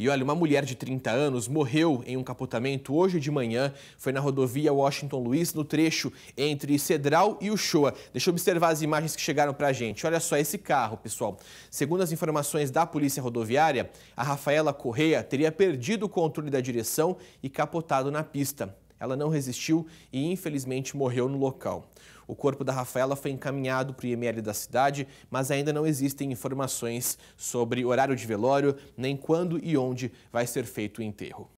E olha, uma mulher de 30 anos morreu em um capotamento hoje de manhã. Foi na rodovia Washington Luiz, no trecho entre Cedral e Uchoa. Deixa eu observar as imagens que chegaram para a gente. Olha só esse carro, pessoal. Segundo as informações da Polícia Rodoviária, a Rafaela Correia teria perdido o controle da direção e capotado na pista. Ela não resistiu e infelizmente morreu no local. O corpo da Rafaela foi encaminhado para o IML da cidade, mas ainda não existem informações sobre horário de velório, nem quando e onde vai ser feito o enterro.